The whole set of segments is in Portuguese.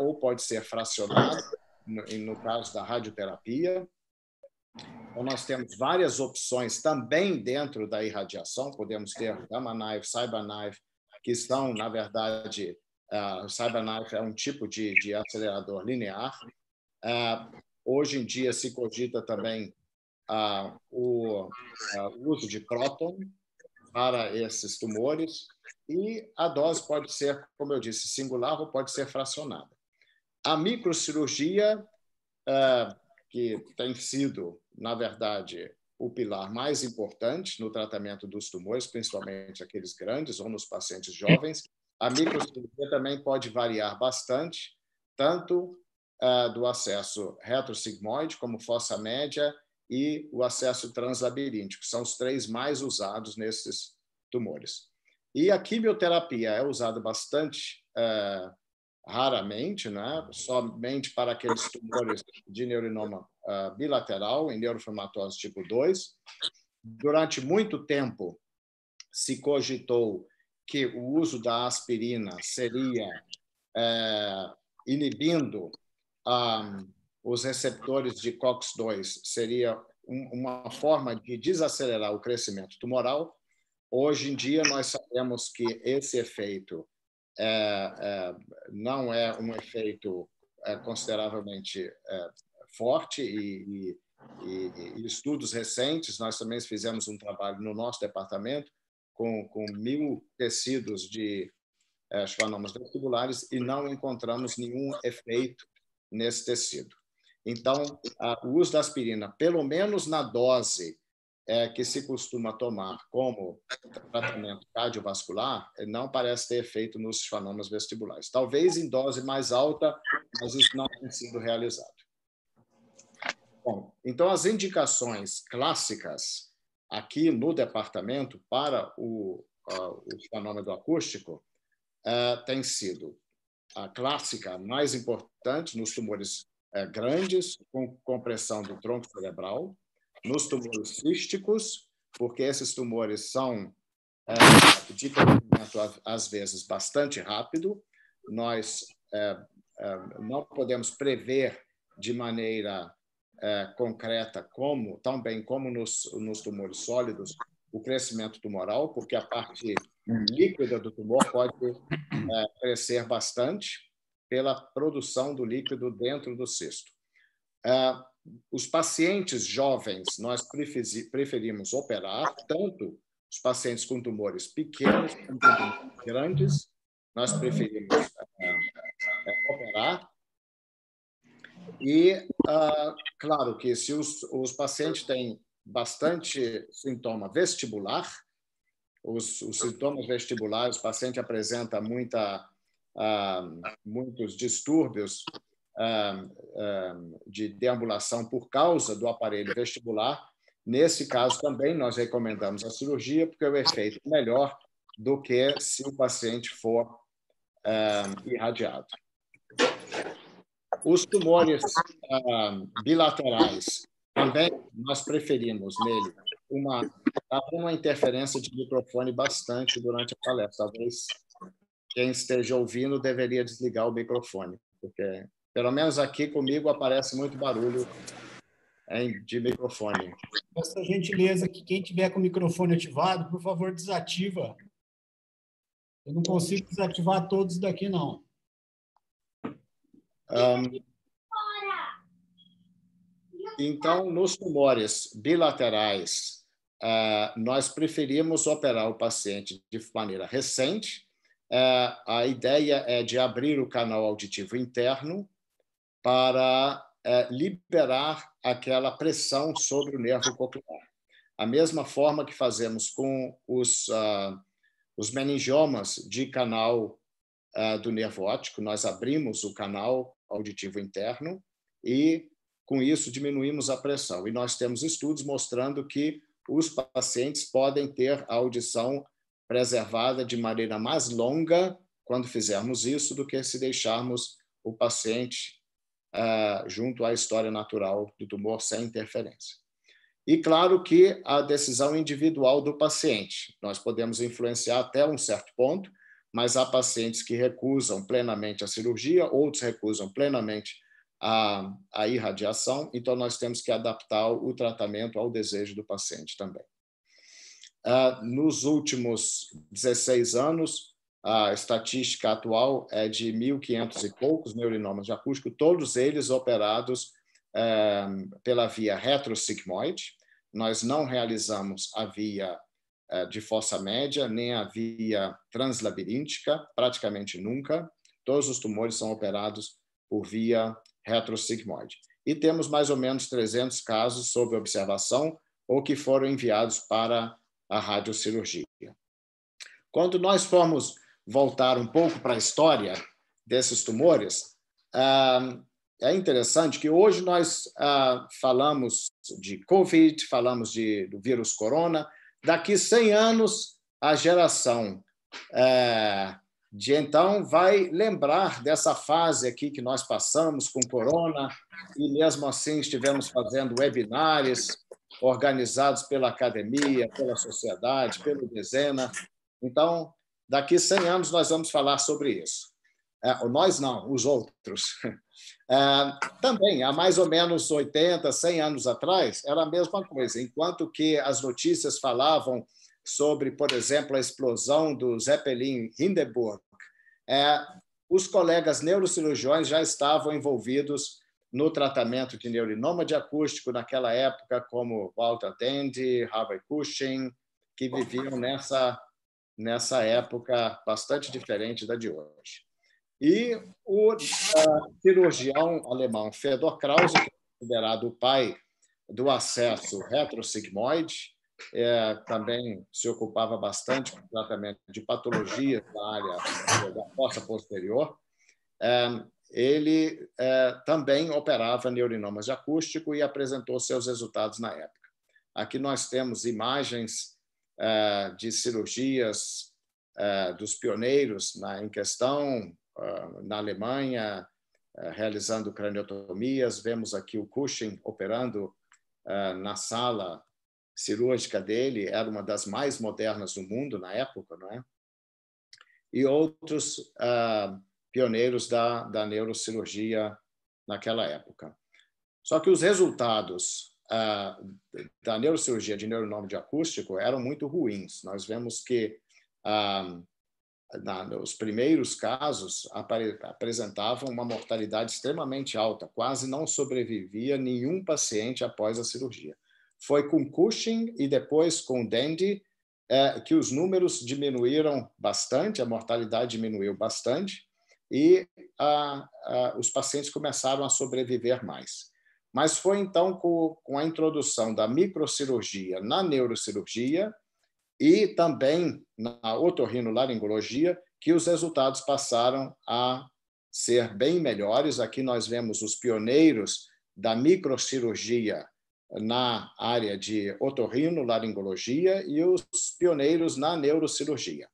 ou pode ser fracionado, no, no caso da radioterapia. Então, nós temos várias opções também dentro da irradiação, podemos ter Gamma Knife, Cyber Knife, que são, na verdade, uh, Cyber Knife é um tipo de, de acelerador linear. Uh, hoje em dia se cogita também uh, o uh, uso de próton para esses tumores, e a dose pode ser, como eu disse, singular ou pode ser fracionada a microcirurgia, é, que tem sido, na verdade, o pilar mais importante no tratamento dos tumores, principalmente aqueles grandes ou nos pacientes jovens, a microcirurgia também pode variar bastante, tanto é, do acesso retrosigmoide, como fossa média, e o acesso translabiríntico. São os três mais usados nesses tumores. E a quimioterapia é usada bastante é, raramente, né? somente para aqueles tumores de neurinoma uh, bilateral, em neurofirmatose tipo 2. Durante muito tempo, se cogitou que o uso da aspirina seria é, inibindo um, ah, os receptores de COX-2, seria um, uma forma de desacelerar o crescimento tumoral. Hoje em dia, nós sabemos que esse efeito é, é, não é um efeito é, consideravelmente é, forte e, e, e, estudos recentes, nós também fizemos um trabalho no nosso departamento com, com mil tecidos de é, schwannomas vestibulares e não encontramos nenhum efeito nesse tecido. Então, a, o uso da aspirina, pelo menos na dose é, que se costuma tomar como tratamento cardiovascular eh, não parece ter efeito nos fenômenos vestibulares. Talvez em dose mais alta, mas isso não tem sido realizado. Bom, então as indicações clássicas aqui no departamento para o, uh, o fenômeno acústico uh, tem sido a clássica mais importante nos tumores uh, grandes, com compressão do tronco cerebral, nos tumores císticos, porque esses tumores são é, de crescimento, às vezes, bastante rápido. Nós é, é, não podemos prever de maneira é, concreta como, tão bem como nos, nos tumores sólidos, o crescimento tumoral, porque a parte líquida do tumor pode é, crescer bastante pela produção do líquido dentro do cisto. É, os pacientes jovens nós preferimos operar, tanto os pacientes com tumores pequenos quanto tumores grandes, nós preferimos eh, eh, eh, operar. E, uh, claro, que se os, os pacientes têm bastante sintoma vestibular, os, os sintomas vestibulares, o paciente apresenta muita, uh, muitos distúrbios de deambulação por causa do aparelho vestibular. Nesse caso também nós recomendamos a cirurgia, porque é o efeito é melhor do que se o paciente for irradiado. Os tumores bilaterais também nós preferimos nele uma, tá, uma interferência de microfone bastante durante a palestra. Talvez quem esteja ouvindo deveria desligar o microfone, porque pelo menos aqui comigo aparece muito barulho de microfone. Essa gentileza que quem tiver com o microfone ativado, por favor, desativa. Eu não consigo desativar todos daqui, não. Um, então, nos tumores bilaterais, uh, nós preferimos operar o paciente de maneira recente. Uh, a ideia é de abrir o canal auditivo interno para é, liberar aquela pressão sobre o nervo coclear, A mesma forma que fazemos com os, uh, os meningiomas de canal uh, do nervo óptico, nós abrimos o canal auditivo interno e, com isso, diminuímos a pressão. E nós temos estudos mostrando que os pacientes podem ter a audição preservada de maneira mais longa quando fizermos isso do que se deixarmos o paciente uh, junto à história natural do tumor sem interferência. E claro que a decisão individual do paciente. Nós podemos influenciar até um certo ponto, mas há pacientes que recusam plenamente a cirurgia, outros recusam plenamente a, a irradiação, então nós temos que adaptar o tratamento ao desejo do paciente também. Uh, nos últimos 16 anos, a estatística atual é de 1.500 e poucos neurinomas de acústico, todos eles operados é, pela via retrosigmoide. Nós não realizamos a via é, de força média, nem a via translabiríntica, praticamente nunca. Todos os tumores são operados por via retrosigmoide. E temos mais ou menos 300 casos sob observação ou que foram enviados para a radiocirurgia. Quando nós formos voltar um pouco para a história desses tumores, ah, é interessante que hoje nós ah, falamos de Covid, falamos de, do vírus corona. Daqui 100 anos, a geração é, de então vai lembrar dessa fase aqui que nós passamos com corona e mesmo assim estivemos fazendo webinários organizados pela academia, pela sociedade, pelo Dezena. Então, Daqui 100 anos nós vamos falar sobre isso. É, nós não, os outros. É, também, há mais ou menos 80, 100 anos atrás, era a mesma coisa. Enquanto que as notícias falavam sobre, por exemplo, a explosão do Zeppelin Hindenburg, é, os colegas neurocirurgiões já estavam envolvidos no tratamento de neurinoma de acústico naquela época, como Walter Dendy, Harvey Cushing, que viviam nessa nessa época bastante diferente da de hoje. E o ah, cirurgião alemão Fedor Krause, que é considerado o pai do acesso retrosigmoide, é, também se ocupava bastante com tratamento de patologias da área da fossa posterior. É, ele é, também operava neurinomas de acústico e apresentou seus resultados na época. Aqui nós temos imagens eh, de cirurgias eh, dos pioneiros na, em questão, eh, na Alemanha, realizando craniotomias. Vemos aqui o Cushing operando na sala cirúrgica dele, era uma das mais modernas do mundo na época, não é? E outros uh, pioneiros da, da neurocirurgia naquela época. Só que os resultados uh, da neurocirurgia de neuronome acústico eram muito ruins. Nós vemos que uh, na, os primeiros casos apare, apresentavam uma mortalidade extremamente alta, quase não sobrevivia nenhum paciente após a cirurgia. Foi com Cushing e depois com Dendy é, eh, que os números diminuíram bastante, a mortalidade diminuiu bastante e ah, os pacientes começaram a sobreviver mais. Mas foi então com, com a introdução da microcirurgia na neurocirurgia e também na otorrinolaringologia que os resultados passaram a ser bem melhores. Aqui nós vemos os pioneiros da microcirurgia na área de otorrinolaringologia e os pioneiros na neurocirurgia,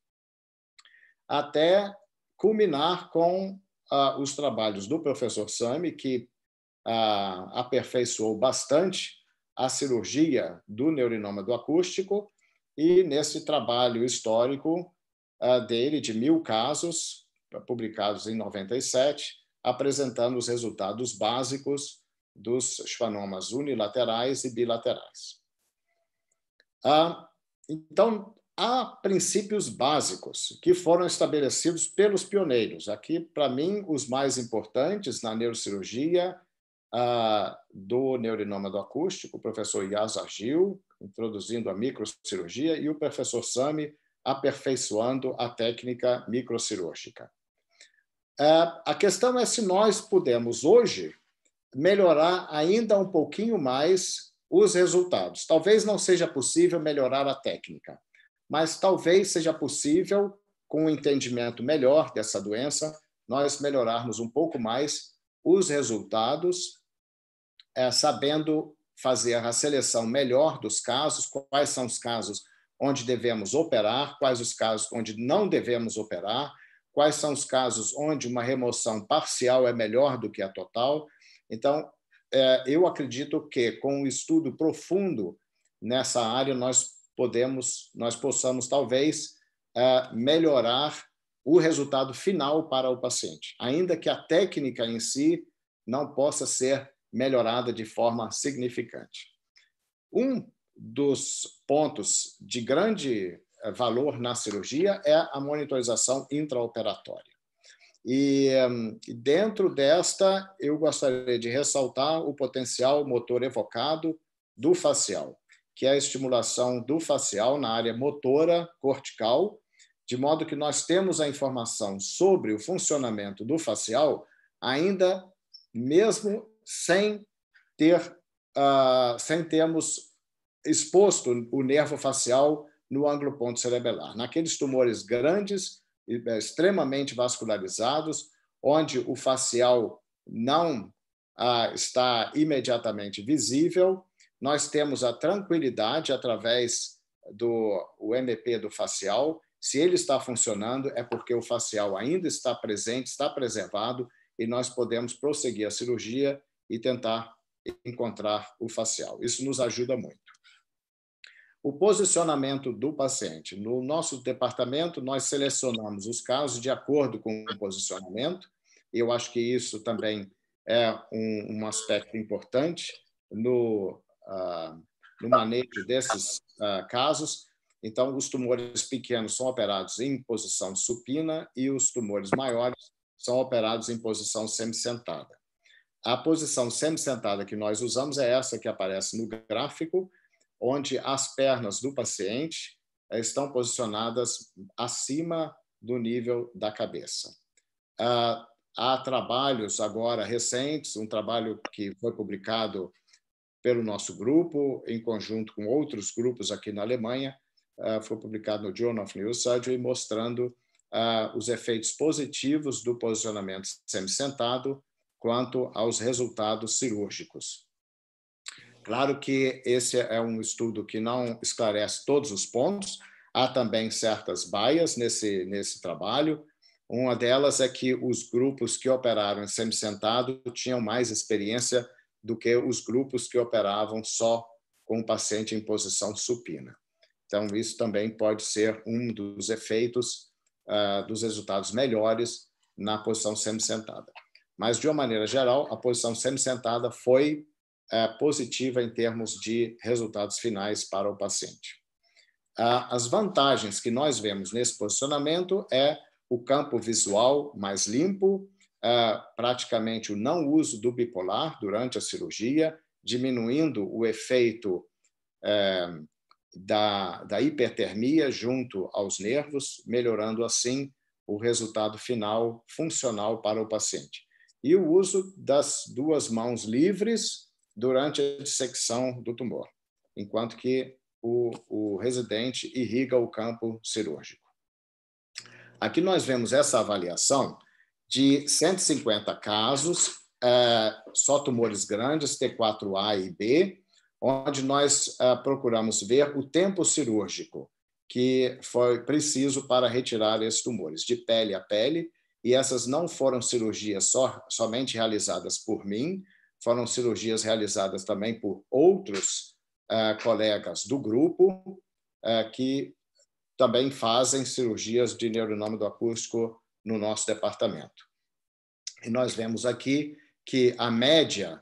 até culminar com ah, os trabalhos do professor Sami, que aperfeiçoou bastante a cirurgia do neurinoma do acústico e nesse trabalho histórico dele de mil casos publicados em 97, apresentando os resultados básicos dos schwannomas unilaterais e bilaterais. Então, há princípios básicos que foram estabelecidos pelos pioneiros. Aqui, para mim, os mais importantes na neurocirurgia do neurinoma do acústico, o professor Yas Argil, introduzindo a microcirurgia, e o professor Sami aperfeiçoando a técnica microcirúrgica. É, a questão é se nós podemos hoje melhorar ainda um pouquinho mais os resultados. Talvez não seja possível melhorar a técnica, mas talvez seja possível, com um entendimento melhor dessa doença, nós melhorarmos um pouco mais os resultados é, sabendo fazer a seleção melhor dos casos, quais são os casos onde devemos operar, quais os casos onde não devemos operar, quais são os casos onde uma remoção parcial é melhor do que a total. Então, é, eu acredito que com um estudo profundo nessa área nós podemos, nós possamos talvez é, melhorar o resultado final para o paciente, ainda que a técnica em si não possa ser melhorada de forma significante. Um dos pontos de grande eh, valor na cirurgia é a monitorização intraoperatória. E eh, dentro desta, eu gostaria de ressaltar o potencial motor evocado do facial, que é a estimulação do facial na área motora cortical, de modo que nós temos a informação sobre o funcionamento do facial ainda mesmo sem ter uh, sem termos exposto o nervo facial no ângulo ponto cerebelar. Naqueles tumores grandes, é, extremamente vascularizados, onde o facial não ah, está imediatamente visível, nós temos a tranquilidade através do o MP do facial. Se ele está funcionando, é porque o facial ainda está presente, está preservado, e nós podemos prosseguir a cirurgia e tentar encontrar o facial. Isso nos ajuda muito. O posicionamento do paciente. No nosso departamento, nós selecionamos os casos de acordo com o posicionamento. Eu acho que isso também é um, um aspecto importante no, uh, no manejo desses uh, casos. Então, os tumores pequenos são operados em posição supina e os tumores maiores são operados em posição semi-sentada. A posição semi-sentada que nós usamos é essa que aparece no gráfico, onde as pernas do paciente eh, estão posicionadas acima do nível da cabeça. Ah, há trabalhos agora recentes, um trabalho que foi publicado pelo nosso grupo, em conjunto com outros grupos aqui na Alemanha, ah, foi publicado no Journal of Neurosurgery, mostrando ah, os efeitos positivos do posicionamento semi-sentado quanto aos resultados cirúrgicos. Claro que esse é um estudo que não esclarece todos os pontos, há também certas baias nesse, nesse trabalho. Uma delas é que os grupos que operaram em semi-sentado tinham mais experiência do que os grupos que operavam só com o paciente em posição supina. Então, isso também pode ser um dos efeitos uh, dos resultados melhores na posição semi-sentada. Mas, de uma maneira geral, a posição semi-sentada foi é, positiva em termos de resultados finais para o paciente. As vantagens que nós vemos nesse posicionamento é o campo visual mais limpo, é, praticamente o não uso do bipolar durante a cirurgia, diminuindo o efeito é, da, da hipertermia junto aos nervos, melhorando assim o resultado final funcional para o paciente e o uso das duas mãos livres durante a dissecção do tumor, enquanto que o, o residente irriga o campo cirúrgico. Aqui nós vemos essa avaliação de 150 casos, é, só tumores grandes, T4A e B, onde nós é, procuramos ver o tempo cirúrgico que foi preciso para retirar esses tumores, de pele a pele, e essas não foram cirurgias só, somente realizadas por mim, foram cirurgias realizadas também por outros uh, colegas do grupo uh, que também fazem cirurgias de do acústico no nosso departamento. E nós vemos aqui que a média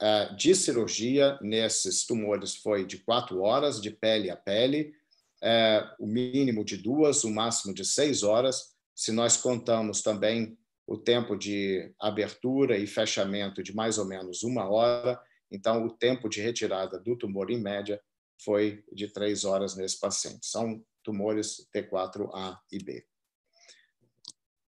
uh, de cirurgia nesses tumores foi de quatro horas, de pele a pele, o mínimo de duas, o máximo de seis horas, se nós contamos também o tempo de abertura e fechamento de mais ou menos uma hora, então o tempo de retirada do tumor, em média, foi de três horas nesse paciente. São tumores T4A e B.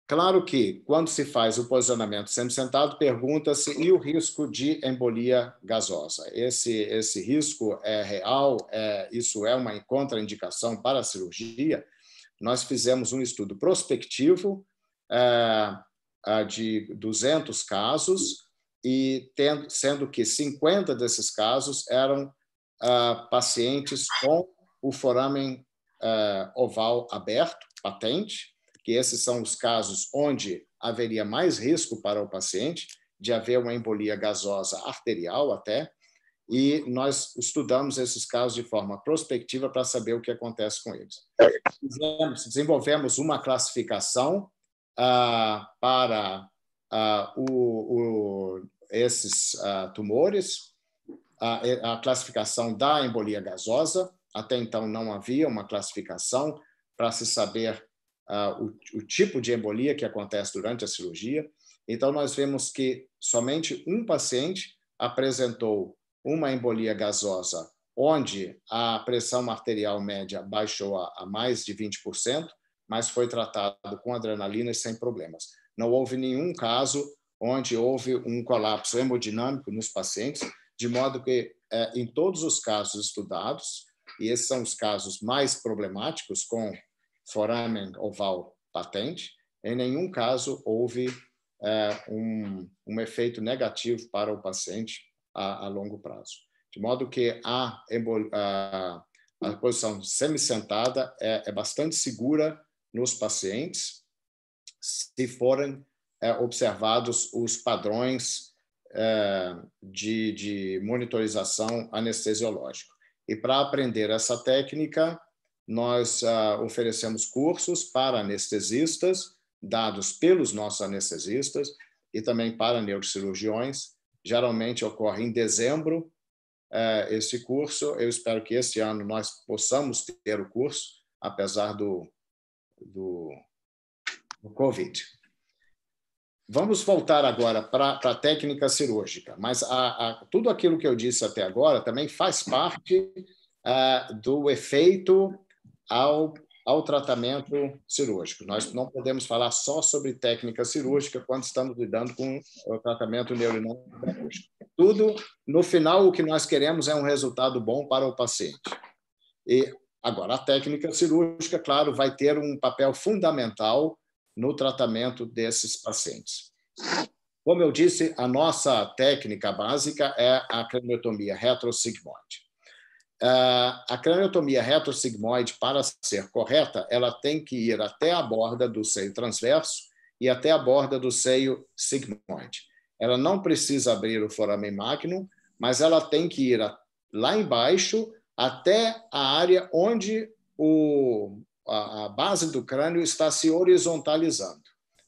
Claro que, quando se faz o posicionamento semi-sentado, pergunta-se e o risco de embolia gasosa. Esse, esse risco é real? É, isso é uma contraindicação para a cirurgia? nós fizemos um estudo prospectivo é, é, de 200 casos, e tendo, sendo que 50 desses casos eram é, pacientes com o foramen oval aberto, patente, que esses são os casos onde haveria mais risco para o paciente de haver uma embolia gasosa arterial até, e nós estudamos esses casos de forma prospectiva para saber o que acontece com eles. Fizemos, desenvolvemos uma classificação ah, para ah, o, o, esses ah, tumores, a, a classificação da embolia gasosa. Até então não havia uma classificação para se saber Uh, o, o, tipo de embolia que acontece durante a cirurgia. Então, nós vemos que somente um paciente apresentou uma embolia gasosa onde a pressão arterial média baixou a, mais de 20%, mas foi tratado com adrenalina e sem problemas. Não houve nenhum caso onde houve um colapso hemodinâmico nos pacientes, de modo que, é, em todos os casos estudados, e esses são os casos mais problemáticos com foramen oval patente, em nenhum caso houve é, um, um efeito negativo para o paciente a, a longo prazo. De modo que a, a, a posição semi-sentada é, é, bastante segura nos pacientes se forem é, observados os padrões é, de, de monitorização anestesiológica. E para aprender essa técnica, nós uh, oferecemos cursos para anestesistas, dados pelos nossos anestesistas e também para neurocirurgiões, geralmente ocorre em dezembro eh, esse curso. Eu espero que este ano nós possamos ter o curso, apesar do, do, do Covid. Vamos voltar agora para a técnica cirúrgica, mas a, a, tudo aquilo que eu disse até agora também faz parte uh, do efeito ao ao tratamento cirúrgico. Nós não podemos falar só sobre técnica cirúrgica quando estamos lidando com o tratamento neurológico. Tudo, no final, o que nós queremos é um resultado bom para o paciente. E agora, a técnica cirúrgica, claro, vai ter um papel fundamental no tratamento desses pacientes. Como eu disse, a nossa técnica básica é a craniotomia retrosigmoide a craniotomia retossigmoide, para ser correta, ela tem que ir até a borda do seio transverso e até a borda do seio sigmoide. Ela não precisa abrir o foramen magnum, mas ela tem que ir lá embaixo até a área onde o, a, a base do crânio está se horizontalizando,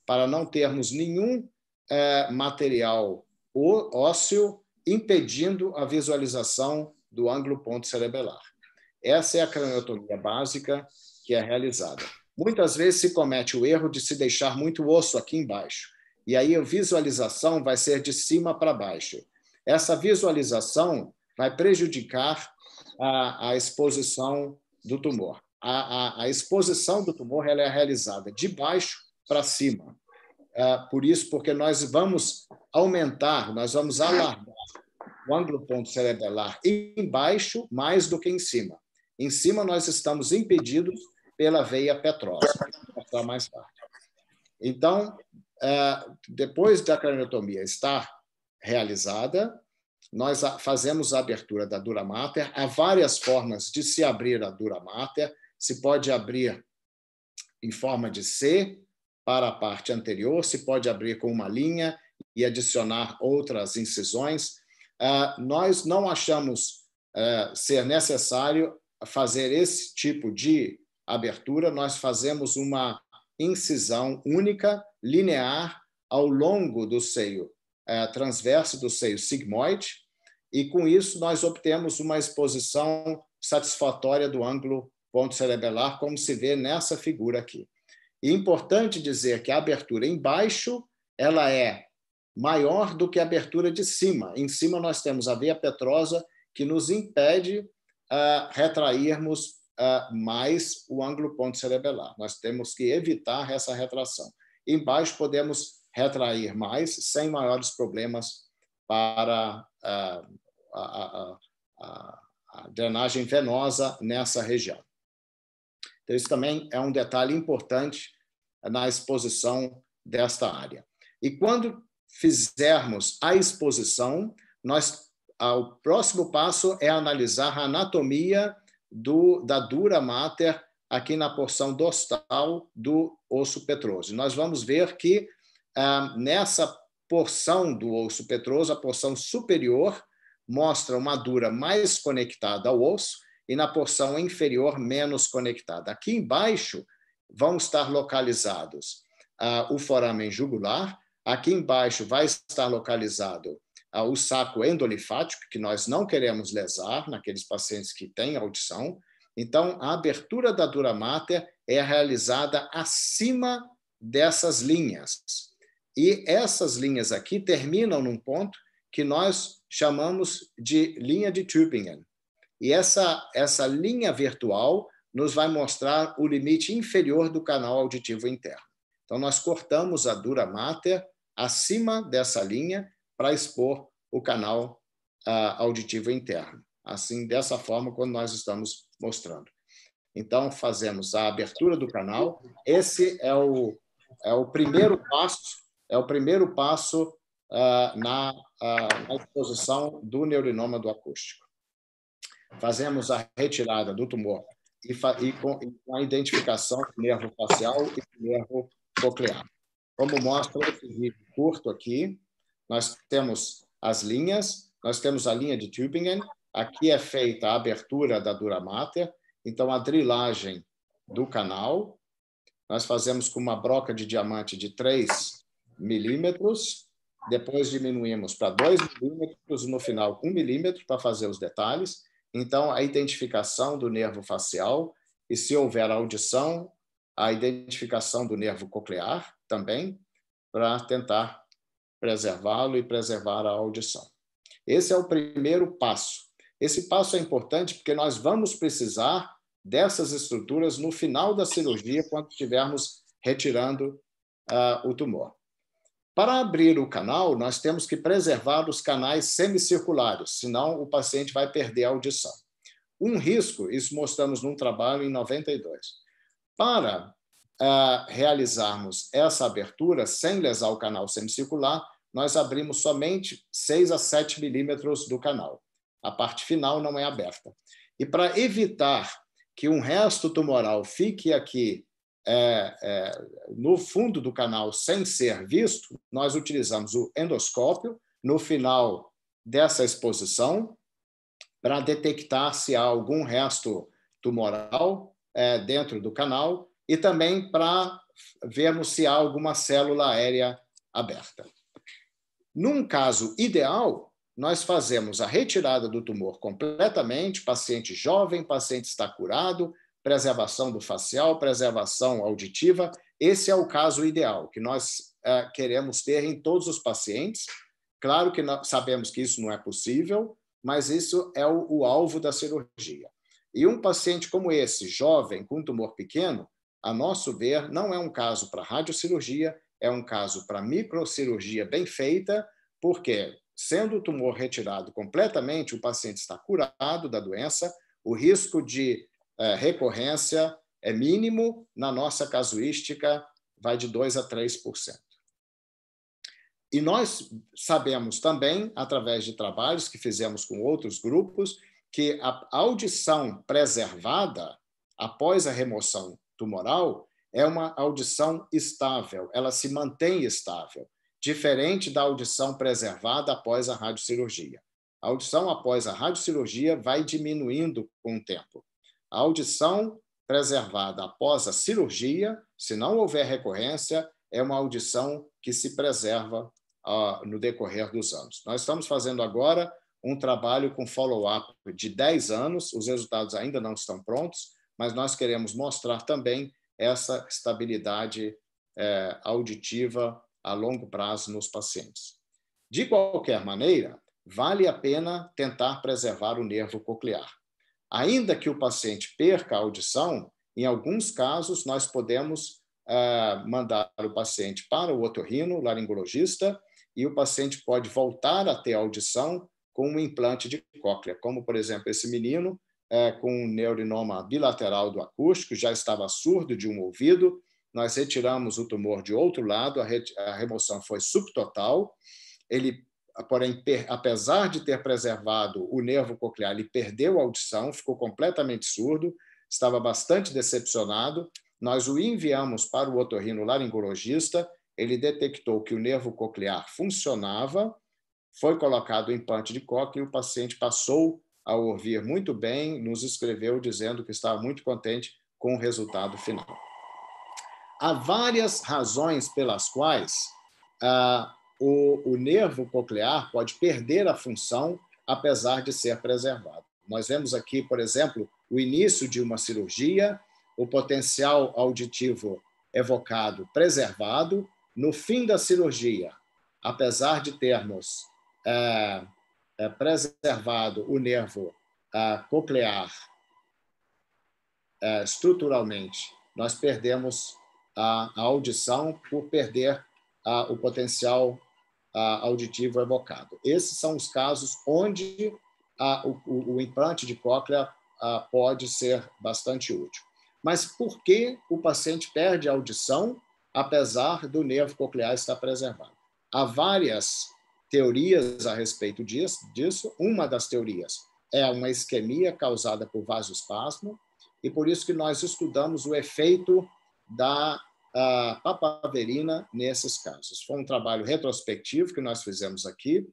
para não termos nenhum é, material ósseo impedindo a visualização do ângulo ponto cerebelar. Essa é a craniotomia básica que é realizada. Muitas vezes se comete o erro de se deixar muito osso aqui embaixo, e aí a visualização vai ser de cima para baixo. Essa visualização vai prejudicar a, a exposição do tumor. A, a, a, exposição do tumor ela é realizada de baixo para cima. É, por isso, porque nós vamos aumentar, nós vamos alargar o ângulo ponto cerebelar embaixo mais do que em cima. Em cima, nós estamos impedidos pela veia petrosa, é mais tarde. Então, é, depois da craniotomia estar realizada, nós fazemos a abertura da dura mater. Há várias formas de se abrir a dura mater. Se pode abrir em forma de C para a parte anterior, se pode abrir com uma linha e adicionar outras incisões. É, nós não achamos é, ser necessário fazer esse tipo de abertura, nós fazemos uma incisão única, linear, ao longo do seio é, transverso do seio sigmoide, e com isso nós obtemos uma exposição satisfatória do ângulo ponto cerebelar, como se vê nessa figura aqui. E importante dizer que a abertura embaixo ela é maior do que a abertura de cima. Em cima nós temos a veia petrosa que nos impede uh, retrairmos uh, mais o ângulo ponto cerebelar. Nós temos que evitar essa retração. Embaixo podemos retrair mais sem maiores problemas para uh, a, a, a, a drenagem venosa nessa região. Então, isso também é um detalhe importante na exposição desta área. E quando fizermos a exposição, nós o próximo passo é analisar a anatomia do, da dura mater aqui na porção dorsal do osso petroso. Nós vamos ver que ah, nessa porção do osso petroso, a porção superior mostra uma dura mais conectada ao osso e na porção inferior menos conectada. Aqui embaixo vão estar localizados ah, o foramen jugular, Aqui embaixo vai estar localizado ah, o saco endolifático, que nós não queremos lesar naqueles pacientes que têm audição. Então, a abertura da dura mater é realizada acima dessas linhas. E essas linhas aqui terminam num ponto que nós chamamos de linha de Tübingen. E essa, essa linha virtual nos vai mostrar o limite inferior do canal auditivo interno. Então, nós cortamos a dura máter acima dessa linha para expor o canal ah, auditivo interno. Assim, dessa forma, quando nós estamos mostrando. Então, fazemos a abertura do canal. Esse é o, é o primeiro passo, é o primeiro passo ah, na, ah, na exposição do neurinoma do acústico. Fazemos a retirada do tumor e, e, com, e, com, a identificação do nervo facial e do nervo coclear. Como mostra esse vídeo curto aqui, nós temos as linhas, nós temos a linha de Tübingen, aqui é feita a abertura da dura mater, então a drilagem do canal, nós fazemos com uma broca de diamante de 3 milímetros, depois diminuímos para 2 milímetros, no final 1 milímetro para fazer os detalhes. Então, a identificação do nervo facial, e se houver audição, a identificação do nervo coclear também, para tentar preservá-lo e preservar a audição. Esse é o primeiro passo. Esse passo é importante porque nós vamos precisar dessas estruturas no final da cirurgia, quando estivermos retirando uh, o tumor. Para abrir o canal, nós temos que preservar os canais semicirculares, senão o paciente vai perder a audição. Um risco, isso mostramos num trabalho em 92, para uh, realizarmos essa abertura sem lesar o canal semicircular, nós abrimos somente 6 a 7 milímetros do canal. A parte final não é aberta. E para evitar que um resto tumoral fique aqui é, é, no fundo do canal sem ser visto, nós utilizamos o endoscópio no final dessa exposição para detectar se há algum resto tumoral é, dentro do canal e também para vermos se há alguma célula aérea aberta. Num caso ideal, nós fazemos a retirada do tumor completamente, paciente jovem, paciente está curado, preservação do facial, preservação auditiva. Esse é o caso ideal que nós é, queremos ter em todos os pacientes. Claro que sabemos que isso não é possível, mas isso é o, o alvo da cirurgia. E um paciente como esse, jovem, com tumor pequeno, a nosso ver, não é um caso para radiocirurgia, é um caso para microcirurgia bem feita, porque, sendo o tumor retirado completamente, o paciente está curado da doença, o risco de eh, recorrência é mínimo, na nossa casuística, vai de 2% a 3%. E nós sabemos também, através de trabalhos que fizemos com outros grupos, que a audição preservada após a remoção tumoral é uma audição estável, ela se mantém estável, diferente da audição preservada após a radiocirurgia. A audição após a radiocirurgia vai diminuindo com o tempo. A audição preservada após a cirurgia, se não houver recorrência, é uma audição que se preserva uh, no decorrer dos anos. Nós estamos fazendo agora um trabalho com follow-up de 10 anos, os resultados ainda não estão prontos, mas nós queremos mostrar também essa estabilidade é, auditiva a longo prazo nos pacientes. De qualquer maneira, vale a pena tentar preservar o nervo coclear. Ainda que o paciente perca a audição, em alguns casos nós podemos é, mandar o paciente para o otorrino, laringologista, e o paciente pode voltar a ter audição com um implante de cóclea, como, por exemplo, esse menino é, com um neurinoma bilateral do acústico, já estava surdo de um ouvido, nós retiramos o tumor de outro lado, a, re, a remoção foi subtotal, ele, porém, per, apesar de ter preservado o nervo coclear, ele perdeu a audição, ficou completamente surdo, estava bastante decepcionado, nós o enviamos para o otorrino laringologista, ele detectou que o nervo coclear funcionava, foi colocado o implante de coque e o paciente passou a ouvir muito bem, nos escreveu dizendo que estava muito contente com o resultado final. Há várias razões pelas quais ah, o, o nervo coclear pode perder a função, apesar de ser preservado. Nós vemos aqui, por exemplo, o início de uma cirurgia, o potencial auditivo evocado preservado. No fim da cirurgia, apesar de termos é, é preservado o nervo ah, coclear é, estruturalmente, nós perdemos a, audição por perder ah, o potencial ah, auditivo evocado. Esses são os casos onde o, implante de cóclea pode ser bastante útil. Mas por que o paciente perde a audição apesar do nervo coclear estar preservado? Há várias teorias a respeito disso. Uma das teorias é uma isquemia causada por vasospasmo, e por isso que nós estudamos o efeito da ah, papaverina nesses casos. Foi um trabalho retrospectivo que nós fizemos aqui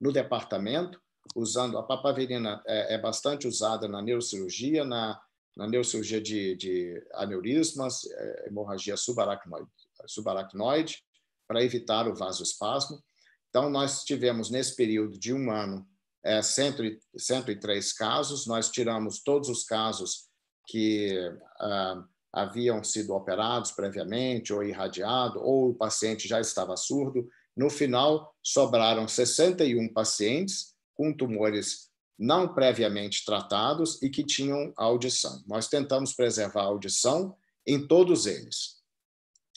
no departamento, usando a papaverina é, é bastante usada na neurocirurgia, na, na neurocirurgia de, de aneurismas, é, hemorragia subaracnoide, subaracnoide para evitar o vasoespasmo. Então, nós tivemos, nesse período de um ano, é, 103 casos, nós tiramos todos os casos que ah, haviam sido operados previamente, ou irradiado, ou o paciente já estava surdo. No final, sobraram 61 pacientes com tumores não previamente tratados e que tinham audição. Nós tentamos preservar a audição em todos eles.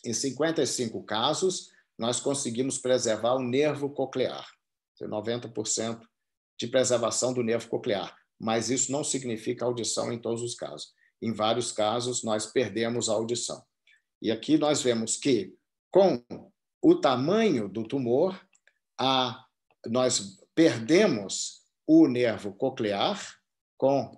Em 55 casos, nós conseguimos preservar o nervo coclear, 90% de preservação do nervo coclear, mas isso não significa audição em todos os casos. Em vários casos, nós perdemos a audição. E aqui nós vemos que, com o tamanho do tumor, a, nós perdemos o nervo coclear com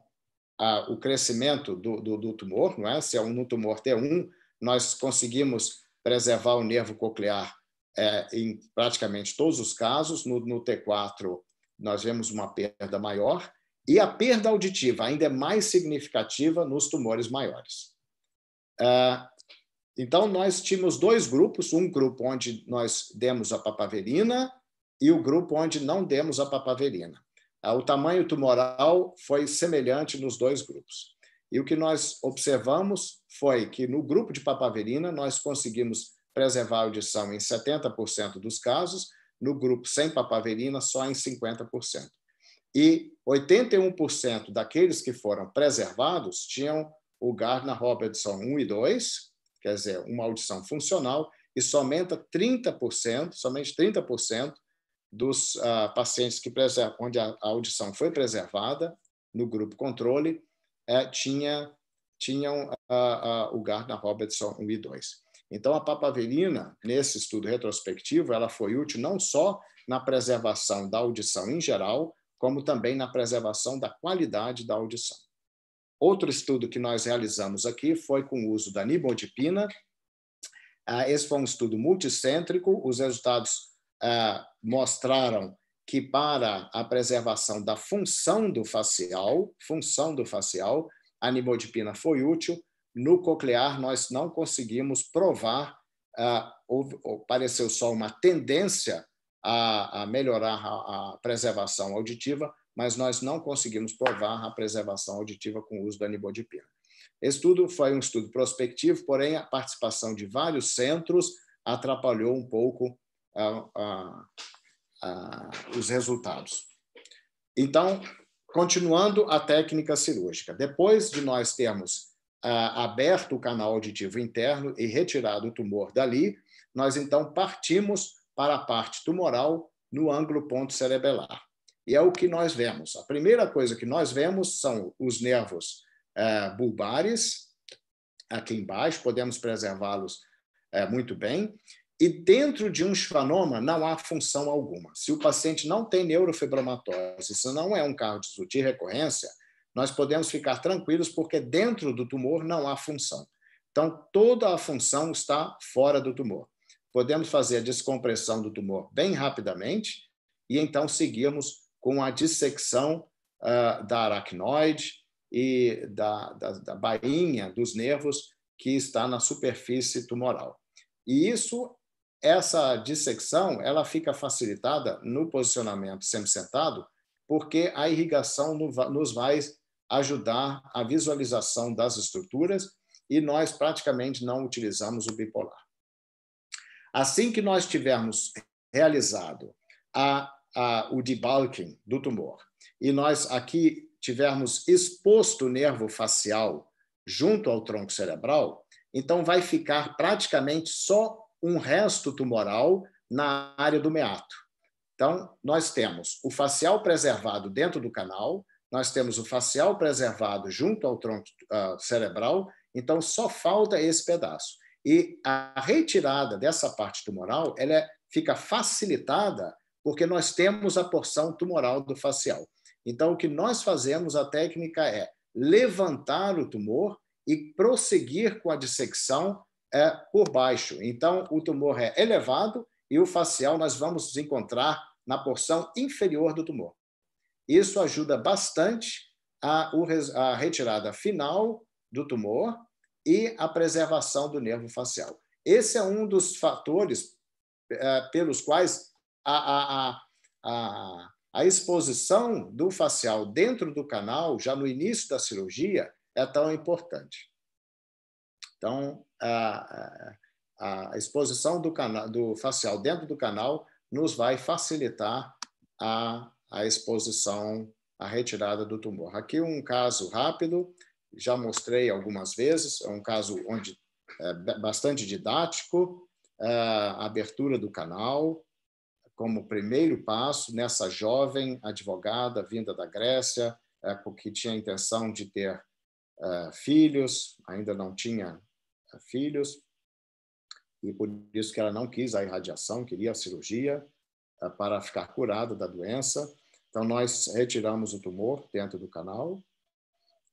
a, o crescimento do, do, do, tumor, não é? Se é um tumor T1, nós conseguimos preservar o nervo coclear é, em praticamente todos os casos. No, no T4, nós vemos uma perda maior. E a perda auditiva ainda é mais significativa nos tumores maiores. É, então, nós tínhamos dois grupos: um grupo onde nós demos a papaverina e o grupo onde não demos a papaverina. É, o tamanho tumoral foi semelhante nos dois grupos. E o que nós observamos foi que no grupo de papaverina nós conseguimos preservar a audição em 70% dos casos, no grupo sem papaverina, só em 50%. E 81% daqueles que foram preservados tinham o Gardner-Robertson 1 e 2, quer dizer, uma audição funcional, e somente 30%, somente 30% dos uh, pacientes que preserva, onde a, audição foi preservada no grupo controle eh, tinha, tinham uh, uh, o Gardner-Robertson 1 e 2. Então, a papaverina, nesse estudo retrospectivo, ela foi útil não só na preservação da audição em geral, como também na preservação da qualidade da audição. Outro estudo que nós realizamos aqui foi com o uso da nibodipina. Ah, esse foi um estudo multicêntrico, os resultados ah, mostraram que para a preservação da função do facial, função do facial, a nimodipina foi útil, no coclear nós não conseguimos provar, ah, pareceu só uma tendência a, a melhorar a, a, preservação auditiva, mas nós não conseguimos provar a preservação auditiva com o uso da nibodipina. Esse estudo foi um estudo prospectivo, porém a participação de vários centros atrapalhou um pouco ah, ah, ah, os resultados. Então, continuando a técnica cirúrgica, depois de nós termos aberto o canal auditivo interno e retirado o tumor dali, nós então partimos para a parte tumoral no ângulo ponto cerebelar. E é o que nós vemos. A primeira coisa que nós vemos são os nervos é, bulbares, aqui embaixo, podemos preservá-los é, muito bem. E dentro de um esfanoma não há função alguma. Se o paciente não tem neurofibromatose, se não é um caso de recorrência, nós podemos ficar tranquilos porque dentro do tumor não há função. Então, toda a função está fora do tumor. Podemos fazer a descompressão do tumor bem rapidamente e então seguirmos com a dissecção uh, da aracnoide e da, da, da bainha dos nervos que está na superfície tumoral. E isso, essa dissecção, ela fica facilitada no posicionamento semi-sentado, porque a irrigação nos vai ajudar a visualização das estruturas e nós praticamente não utilizamos o bipolar. Assim que nós tivermos realizado a, a, o debulking do tumor e nós aqui tivermos exposto o nervo facial junto ao tronco cerebral, então vai ficar praticamente só um resto tumoral na área do meato. Então, nós temos o facial preservado dentro do canal, nós temos o facial preservado junto ao tronco uh, cerebral, então só falta esse pedaço. E a retirada dessa parte tumoral, ela é, fica facilitada porque nós temos a porção tumoral do facial. Então, o que nós fazemos, a técnica é levantar o tumor e prosseguir com a dissecção é, por baixo. Então, o tumor é elevado e o facial nós vamos encontrar na porção inferior do tumor. Isso ajuda bastante a, a retirada final do tumor e a preservação do nervo facial. Esse é um dos fatores é, pelos quais a, a, a, a, exposição do facial dentro do canal, já no início da cirurgia, é tão importante. Então, a, a exposição do, canal, do facial dentro do canal nos vai facilitar a a exposição à retirada do tumor. Aqui um caso rápido, já mostrei algumas vezes, é um caso onde é bastante didático, é, a abertura do canal como primeiro passo nessa jovem advogada vinda da Grécia, é, que tinha a intenção de ter é, filhos, ainda não tinha filhos, e por isso que ela não quis a irradiação, queria a cirurgia para ficar curada da doença. Então, nós retiramos o tumor dentro do canal,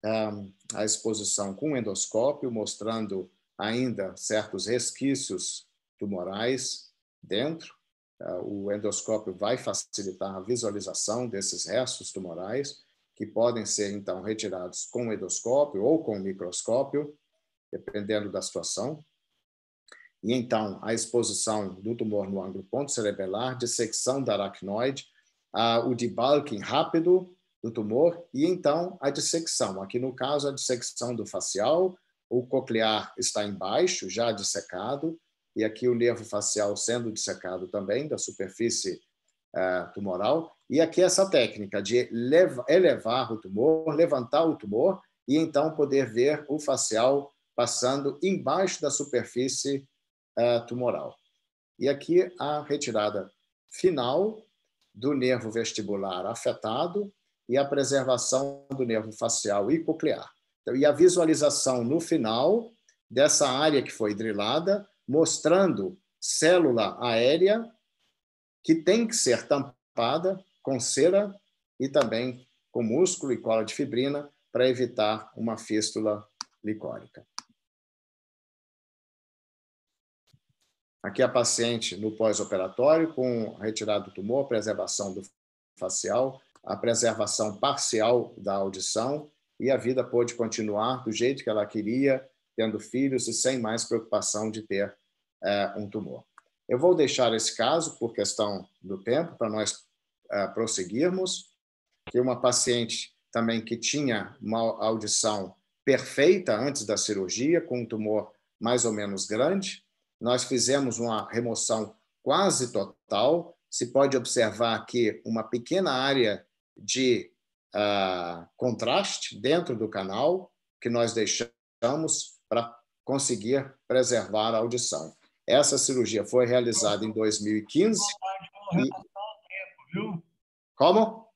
ehm, a exposição com endoscópio, mostrando ainda certos resquícios tumorais dentro. Eh, o endoscópio vai facilitar a visualização desses restos tumorais, que podem ser, então, retirados com endoscópio ou com microscópio, dependendo da situação. E, então, a exposição do tumor no ângulo ponto cerebelar, dissecção da aracnoide, o debulking rápido do tumor e então a dissecção. Aqui no caso, a dissecção do facial, o coclear está embaixo, já dissecado, e aqui o nervo facial sendo dissecado também, da superfície é, tumoral. E aqui essa técnica de elevar o tumor, levantar o tumor e então poder ver o facial passando embaixo da superfície uh, tumoral. E aqui a retirada final, do nervo vestibular afetado e a preservação do nervo facial e coclear. Então, e a visualização no final dessa área que foi drilada, mostrando célula aérea que tem que ser tampada com cera e também com músculo e cola de fibrina para evitar uma fístula licórica. Aqui a paciente no pós-operatório, com retirado retirada do tumor, preservação do facial, a preservação parcial da audição e a vida pôde continuar do jeito que ela queria, tendo filhos e sem mais preocupação de ter é, um tumor. Eu vou deixar esse caso por questão do tempo para nós é, prosseguirmos, que uma paciente também que tinha uma audição perfeita antes da cirurgia, com um tumor mais ou menos grande, nós fizemos uma remoção quase total. Se pode observar aqui uma pequena área de uh, contraste dentro do canal que nós deixamos para conseguir preservar a audição. Essa cirurgia foi realizada em 2015. Fique à vontade com relação ao tempo, viu? Como?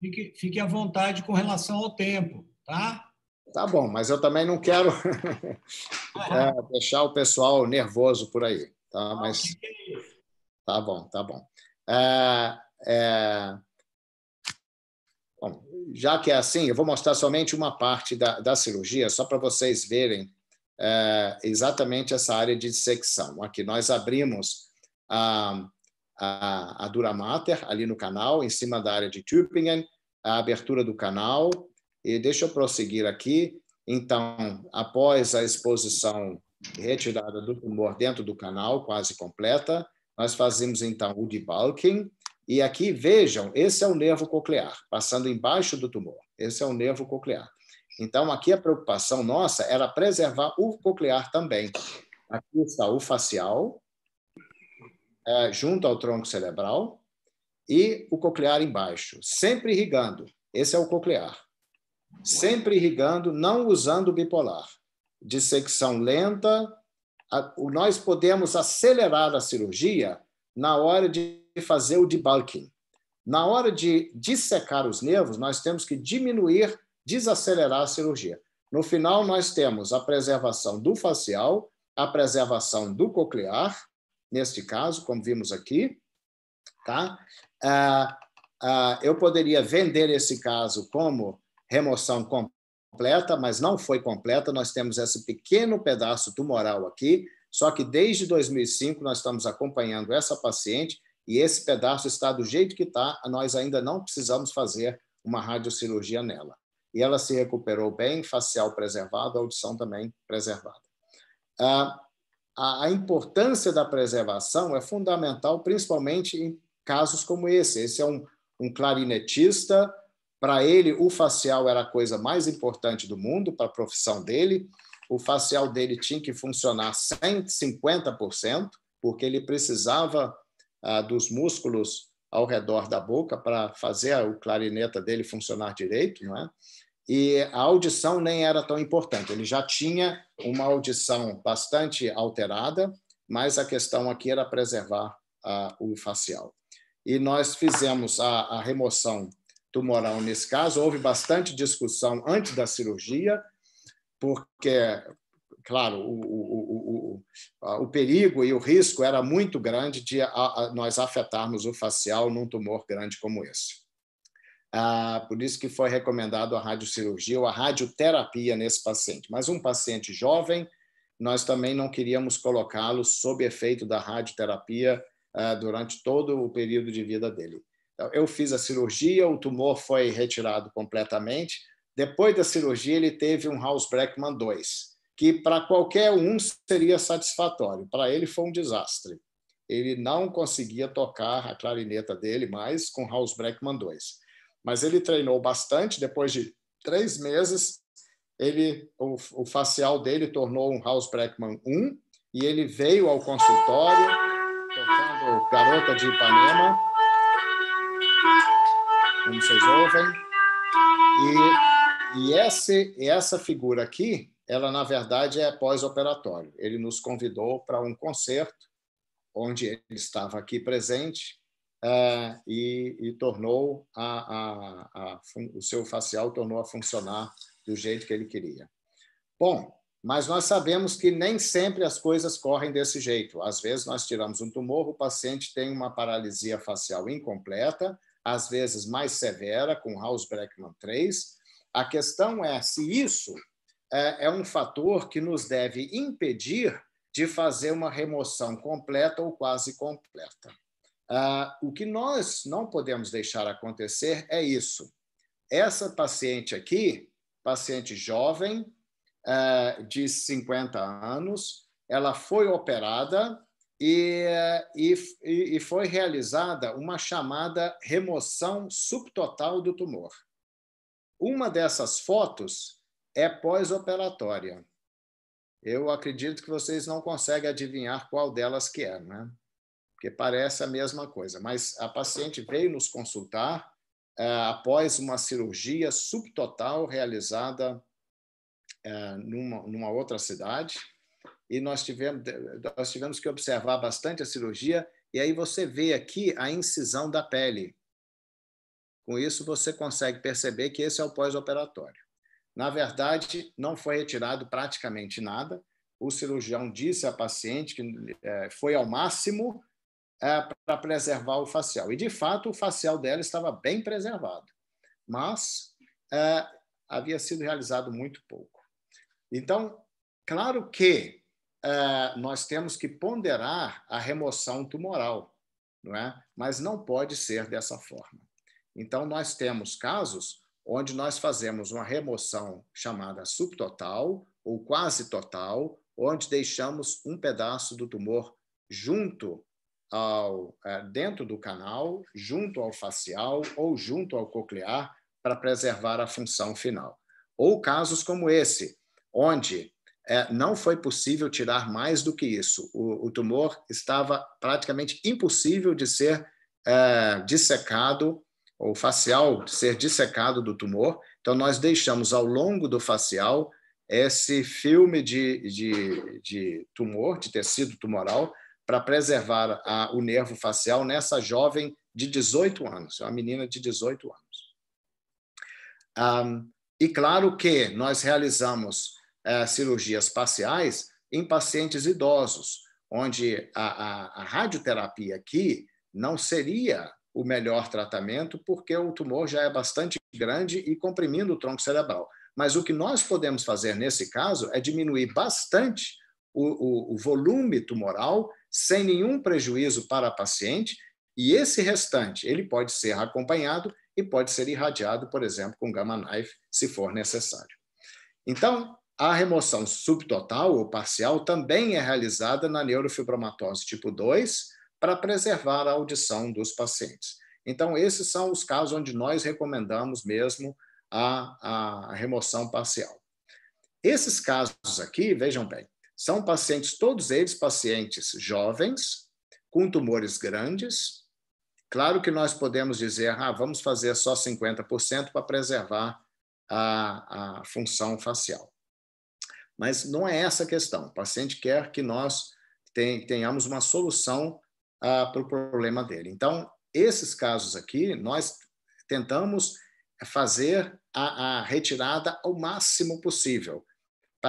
Fique, fique à vontade com relação ao tempo, tá? Tá bom, mas eu também não quero é, deixar o pessoal nervoso por aí, tá? Ah, mas tá bom, tá bom. É, é... bom já que é assim, eu vou mostrar somente uma parte da, da cirurgia, só para vocês verem é, exatamente essa área de dissecção. Aqui nós abrimos a, a, a dura mater ali no canal, em cima da área de Tübingen, a abertura do canal e deixa eu prosseguir aqui. Então, após a exposição retirada do tumor dentro do canal, quase completa, nós fazemos então o debulking. E aqui, vejam, esse é o nervo coclear, passando embaixo do tumor. Esse é o nervo coclear. Então, aqui a preocupação nossa era preservar o coclear também. Aqui está o facial, é, junto ao tronco cerebral, e o coclear embaixo, sempre irrigando. Esse é o coclear sempre irrigando, não usando o bipolar. Dissecção lenta, nós podemos acelerar a cirurgia na hora de fazer o debulking. Na hora de dissecar os nervos, nós temos que diminuir, desacelerar a cirurgia. No final, nós temos a preservação do facial, a preservação do coclear, neste caso, como vimos aqui. Tá? Ah, ah, eu poderia vender esse caso como remoção completa, mas não foi completa. Nós temos esse pequeno pedaço tumoral aqui, só que desde 2005 nós estamos acompanhando essa paciente e esse pedaço está do jeito que está, nós ainda não precisamos fazer uma radiocirurgia nela. E ela se recuperou bem, facial preservado, audição também preservada. Ah, a, importância da preservação é fundamental, principalmente em casos como esse. Esse é um, um clarinetista para ele, o facial era a coisa mais importante do mundo para a profissão dele. O facial dele tinha que funcionar 150%, porque ele precisava ah, dos músculos ao redor da boca para fazer o clarineta dele funcionar direito, não é? E a audição nem era tão importante. Ele já tinha uma audição bastante alterada, mas a questão aqui era preservar ah, o facial. E nós fizemos a, a remoção tumoral nesse caso. Houve bastante discussão antes da cirurgia, porque, claro, o, o, o, o perigo e o risco era muito grande de nós afetarmos o facial num tumor grande como esse. Ah, por isso que foi recomendado a radiocirurgia ou a radioterapia nesse paciente. Mas um paciente jovem, nós também não queríamos colocá-lo sob efeito da radioterapia ah, durante todo o período de vida dele. Então, eu fiz a cirurgia, o tumor foi retirado completamente. Depois da cirurgia, ele teve um House Breckman 2, que para qualquer um seria satisfatório. Para ele foi um desastre. Ele não conseguia tocar a clarineta dele mais com House Breckman 2. Mas ele treinou bastante. Depois de três meses, ele o, o facial dele tornou um House Breckman 1 e ele veio ao consultório tocando Garota de Ipanema como vocês ouvem. E, e esse, essa figura aqui, ela na verdade é pós-operatório. Ele nos convidou para um concerto onde ele estava aqui presente uh, e, e, tornou a, a, a, o seu facial tornou a funcionar do jeito que ele queria. Bom, mas nós sabemos que nem sempre as coisas correm desse jeito. Às vezes nós tiramos um tumor, o paciente tem uma paralisia facial incompleta, às vezes mais severa, com House Breckman 3. A questão é se isso é, é um fator que nos deve impedir de fazer uma remoção completa ou quase completa. Ah, o que nós não podemos deixar acontecer é isso. Essa paciente aqui, paciente jovem, ah, de 50 anos, ela foi operada e, e, e foi realizada uma chamada remoção subtotal do tumor. Uma dessas fotos é pós-operatória. Eu acredito que vocês não conseguem adivinhar qual delas que é, né? Porque parece a mesma coisa, mas a paciente veio nos consultar eh, após uma cirurgia subtotal realizada uh, numa, numa outra cidade, e nós tivemos, nós tivemos que observar bastante a cirurgia, e aí você vê aqui a incisão da pele. Com isso, você consegue perceber que esse é o pós-operatório. Na verdade, não foi retirado praticamente nada. O cirurgião disse à paciente que é, foi ao máximo é, para preservar o facial. E, de fato, o facial dela estava bem preservado, mas é, havia sido realizado muito pouco. Então, claro que é, nós temos que ponderar a remoção tumoral, não é? mas não pode ser dessa forma. Então, nós temos casos onde nós fazemos uma remoção chamada subtotal ou quase total, onde deixamos um pedaço do tumor junto ao é, dentro do canal, junto ao facial ou junto ao coclear para preservar a função final. Ou casos como esse, onde é, não foi possível tirar mais do que isso. O, o tumor estava praticamente impossível de ser é, dissecado, ou facial ser dissecado do tumor. Então, nós deixamos ao longo do facial esse filme de, de, de tumor, de tecido tumoral, para preservar a, o nervo facial nessa jovem de 18 anos, uma menina de 18 anos. Um, e claro que nós realizamos é, cirurgias parciais em pacientes idosos, onde a, a, a radioterapia aqui não seria o melhor tratamento, porque o tumor já é bastante grande e comprimindo o tronco cerebral. Mas o que nós podemos fazer nesse caso é diminuir bastante o, o, o, volume tumoral sem nenhum prejuízo para a paciente, e esse restante ele pode ser acompanhado e pode ser irradiado, por exemplo, com gama knife, se for necessário. Então, a remoção subtotal ou parcial também é realizada na neurofibromatose tipo 2 para preservar a audição dos pacientes. Então, esses são os casos onde nós recomendamos mesmo a, a remoção parcial. Esses casos aqui, vejam bem, são pacientes, todos eles pacientes jovens, com tumores grandes. Claro que nós podemos dizer, ah, vamos fazer só 50% para preservar a, a função facial. Mas não é essa a questão. O paciente quer que nós tenhamos uma solução ah, para o problema dele. Então, esses casos aqui, nós tentamos fazer a, a retirada ao máximo possível.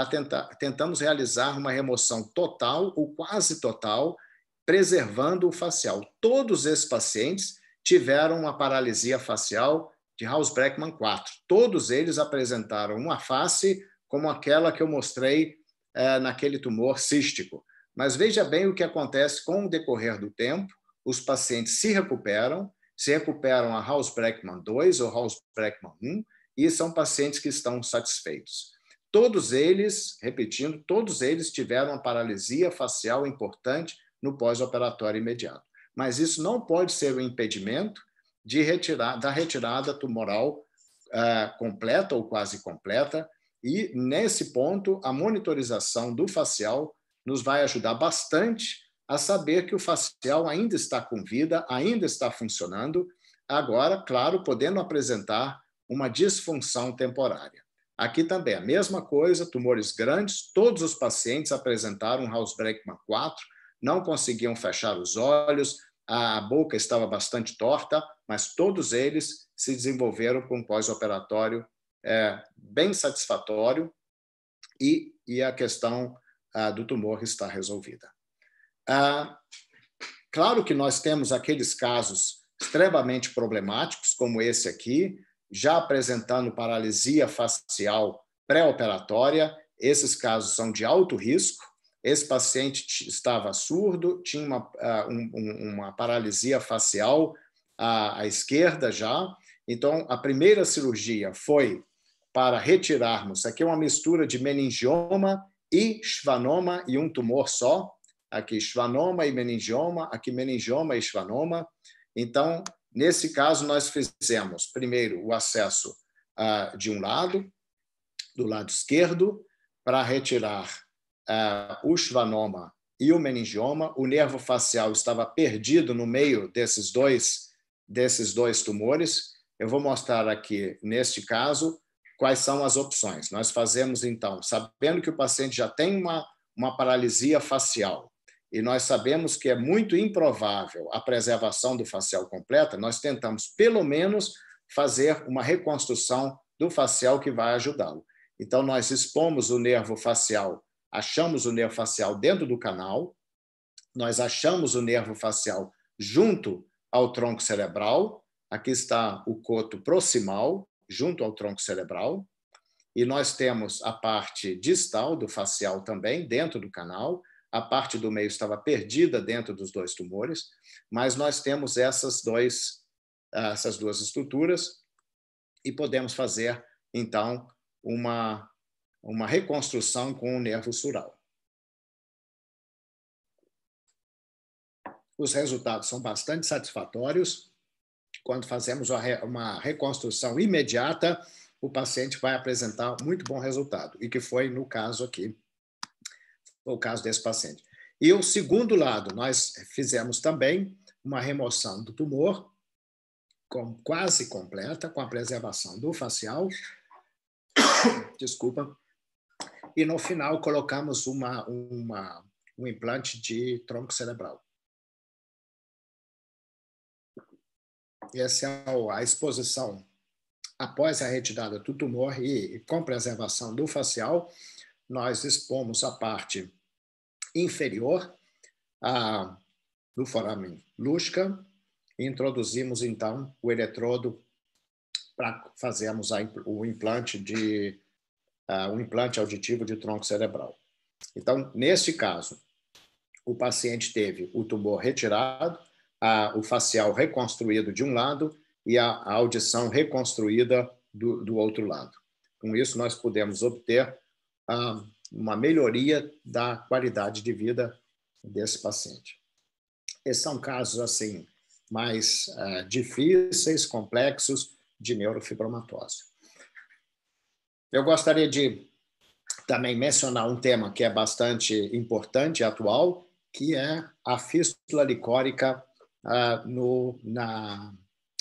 tentar, tentamos realizar uma remoção total ou quase total, preservando o facial. Todos esses pacientes tiveram uma paralisia facial de house Breckman 4. Todos eles apresentaram uma face como aquela que eu mostrei é, naquele tumor cístico. Mas veja bem o que acontece com o decorrer do tempo: os pacientes se recuperam, se recuperam a Hausbreckmann 2 ou Hausbreckmann 1 e são pacientes que estão satisfeitos. Todos eles, repetindo, todos eles tiveram uma paralisia facial importante no pós-operatório imediato. Mas isso não pode ser um impedimento de retirar, da retirada tumoral uh, completa ou quase completa e, nesse ponto, a monitorização do facial nos vai ajudar bastante a saber que o facial ainda está com vida, ainda está funcionando, agora, claro, podendo apresentar uma disfunção temporária. Aqui também a mesma coisa, tumores grandes, todos os pacientes apresentaram Hausbrechtman 4, não conseguiam fechar os olhos, a boca estava bastante torta, mas todos eles se desenvolveram com pós-operatório é, bem satisfatório e, e a questão ah, do tumor está resolvida. Ah, claro que nós temos aqueles casos extremamente problemáticos, como esse aqui, já apresentando paralisia facial pré-operatória. Esses casos são de alto risco. Esse paciente estava surdo, tinha uma, ah, uma paralisia facial à, à esquerda já. Então, a primeira cirurgia foi para retirarmos. Aqui é uma mistura de meningioma e schwannoma e um tumor só. Aqui schwannoma e meningioma, aqui meningioma e schwannoma. Então, nesse caso, nós fizemos primeiro o acesso uh, de um lado, do lado esquerdo, para retirar uh, o schwannoma e o meningioma. O nervo facial estava perdido no meio desses dois, desses dois tumores. Eu vou mostrar aqui, neste caso, quais são as opções. Nós fazemos, então, sabendo que o paciente já tem uma, uma paralisia facial, e nós sabemos que é muito improvável a preservação do facial completa, nós tentamos, pelo menos, fazer uma reconstrução do facial que vai ajudá-lo. Então, nós expomos o nervo facial, achamos o nervo facial dentro do canal, nós achamos o nervo facial junto ao tronco cerebral, aqui está o coto proximal, junto ao tronco cerebral, e nós temos a parte distal do facial também, dentro do canal, a parte do meio estava perdida dentro dos dois tumores, mas nós temos essas, dois, ah, essas duas estruturas e podemos fazer, então, uma, uma reconstrução com o nervo sural. Os resultados são bastante satisfatórios quando fazemos uma reconstrução imediata, o paciente vai apresentar muito bom resultado, e que foi no caso aqui, o caso desse paciente. E o segundo lado, nós fizemos também uma remoção do tumor, com, quase completa, com a preservação do facial. Desculpa. E no final colocamos uma, uma, um implante de tronco cerebral. essa é a exposição após a retirada do tumor e com preservação do facial, nós expomos a parte inferior a, do foramen lúxica, introduzimos, então, o eletrodo para fazermos a, o implante de uh, um implante auditivo de tronco cerebral. Então, neste caso, o paciente teve o tumor retirado, a, o facial reconstruído de um lado e a, a audição reconstruída do, do, outro lado. Com isso, nós podemos obter uma melhoria da qualidade de vida desse paciente. Esses são casos assim mais é, difíceis, complexos de neurofibromatose. Eu gostaria de também mencionar um tema que é bastante importante e atual, que é a fístula licórica ah, no, na,